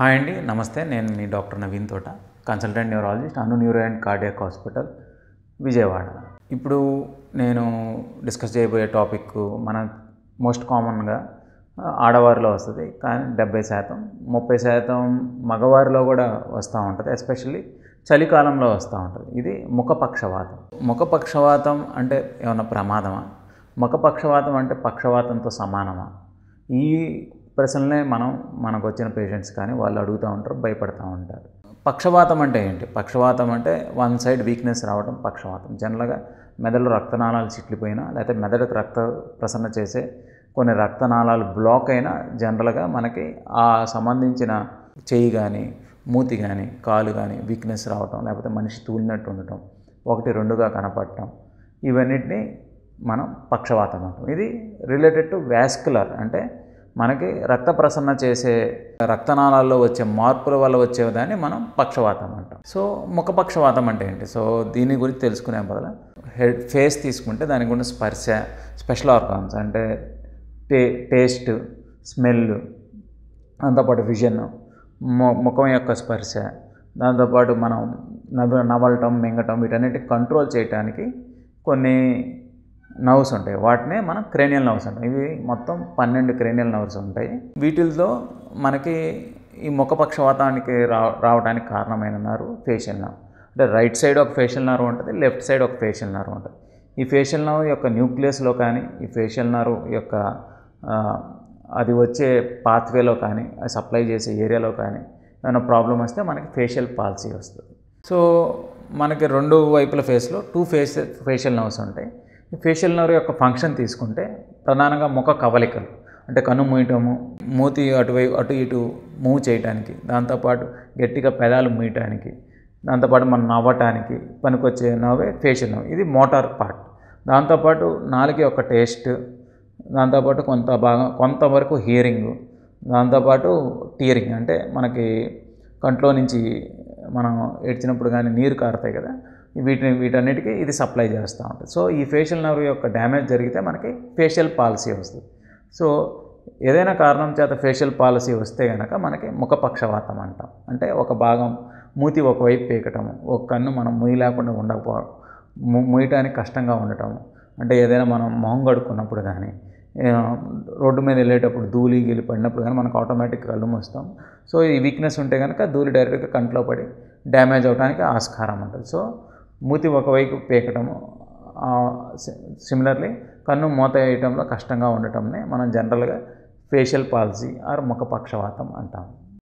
hi అండి నమస్తే నేను మీ doctor Naveen Thota consultant neurologist అను neuro and cardiac hospital Vijayawada ఇప్పుడు నేను డిస్కస్ చేయబోయే టాపిక్ మన మోస్ట్ కామన్గా ఆడవారిలో వస్తుంది కానీ డెబ్బై శాతం ముప్పై శాతం మగవారిలో కూడా వస్తూ ఉంటుంది ఎస్పెషల్లీ చలికాలంలో వస్తూ ఉంటుంది ఇది ముఖపక్షవాతం ముఖపక్షవాతం అంటే ఏమన్నా ప్రమాదమా ముఖపక్షవాతం అంటే పక్షవాతంతో సమానమా ఈ ప్రశ్నలే మనం మనకు వచ్చిన పేషెంట్స్ కానీ వాళ్ళు అడుగుతూ ఉంటారు భయపడుతూ ఉంటారు పక్షవాతం అంటే ఏంటి పక్షవాతం అంటే వన్ సైడ్ వీక్నెస్ రావడం పక్షవాతం జనరల్గా మెదడు రక్తనాళాలు చిట్లిపోయినా లేకపోతే మెదడుకు రక్త ప్రసరణ చేసే కొన్ని రక్తనాళాలు బ్లాక్ అయినా జనరల్గా మనకి ఆ సంబంధించిన చేయి కానీ మూతి కానీ కాలు కానీ వీక్నెస్ రావటం లేకపోతే మనిషి తూలినట్టు ఉండటం ఒకటి రెండుగా కనపడటం ఇవన్నిటిని మనం పక్షవాతం అంటాం ఇది రిలేటెడ్ టు వ్యాస్కులర్ అంటే మనకి రక్త ప్రసరణ చేసే రక్తనాళాల్లో వచ్చే మార్పుల వల్ల వచ్చేదాన్ని మనం పక్షవాతం అంటాం సో ముఖపక్షవాతం అంటే ఏంటి సో దీని గురించి తెలుసుకునే బదులు హెడ్ ఫేస్ తీసుకుంటే దానికి ఉన్న స్పర్శ స్పెషల్ ఆర్గాన్స్ అంటే టే టేస్ట్ స్మెల్ దాంతోపాటు విజన్ ముఖం యొక్క స్పర్శ దాంతోపాటు మనం నవ్వు నవ్వటం మింగటం వీటన్నిటి కంట్రోల్ చేయటానికి కొన్ని నర్వ్స్ ఉంటాయి వాటినే మనం క్రేనియల్ నర్వ్స్ అంటాం ఇవి మొత్తం పన్నెండు క్రేనియల్ నర్వ్స్ ఉంటాయి వీటిల్లో మనకి ఈ ముఖ పక్షవాతానికి రా రావడానికి కారణమైన నర్వ్ ఫేషియల్ నర్వ్ అంటే రైట్ సైడ్ ఒక ఫేషియల్ నర్వ్ ఉంటుంది లెఫ్ట్ సైడ్ ఒక ఫేషియల్ నర్వ్ ఉంటుంది ఈ ఫేషియల్ నర్వ్ యొక్క న్యూక్లియస్లో కానీ ఈ ఫేషియల్ నర్వ్ యొక్క అది వచ్చే పాత్వేలో కానీ సప్లై చేసే ఏరియాలో కానీ ఏమైనా ప్రాబ్లం వస్తే మనకి ఫేషియల్ పాలసీ వస్తుంది సో మనకి రెండు వైపుల ఫేస్లో టూ ఫేస్ ఫేషియల్ నర్వ్స్ ఉంటాయి ఫేషియల్ నర్వ్ యొక్క ఫంక్షన్ తీసుకుంటే ప్రధానంగా ముఖ కవలికలు అంటే కన్ను మూయటము మూతి అటువైపు అటు ఇటు మూవ్ చేయటానికి దాంతోపాటు గట్టిగా పెదాలు మూయటానికి దాంతోపాటు మనం నవ్వటానికి పనికొచ్చే నవ్వే ఫేషియల్ నవ్వు ఇది మోటార్ పార్ట్ దాంతోపాటు నాలుగే ఒక టేస్ట్ దాంతోపాటు కొంత భాగం కొంతవరకు హియరింగ్ దాంతోపాటు టీరింగ్ అంటే మనకి కంట్లో నుంచి మనం ఏడ్చినప్పుడు కానీ నీరు కారుతాయి కదా వీటిని వీటన్నిటికీ ఇది సప్లై చేస్తూ ఉంటుంది సో ఈ ఫేషియల్ నర్వ్ యొక్క డ్యామేజ్ జరిగితే మనకి ఫేషియల్ పాలసీ వస్తుంది సో ఏదైనా కారణం చేత ఫేషియల్ పాలసీ వస్తే కనుక మనకి ముఖపక్షవాతం అంటాం అంటే ఒక భాగం మూతి ఒకవైపు పీకటము ఒక కన్ను మనం ముయి లేకుండా ఉండకపోవడం ముయటానికి కష్టంగా ఉండటము అంటే ఏదైనా మనం మొహం కడుక్కున్నప్పుడు కానీ రోడ్డు మీద వెళ్ళేటప్పుడు ధూళి గీలి పడినప్పుడు కానీ మనకు ఆటోమేటిక్ కళ్ళు మూస్తాం సో ఈ వీక్నెస్ ఉంటే కనుక ధూళి డైరెక్ట్గా కంట్లో పడి డ్యామేజ్ అవడానికి ఆస్కారం ఉంటుంది సో మూతి ఒకవైపు పేకటము సిమిలర్లీ కన్ను మూత వేయటంలో కష్టంగా ఉండటంనే మనం జనరల్గా ఫేషియల్ పాలసీ ఆర్ ముఖపక్షవాతం అంటాం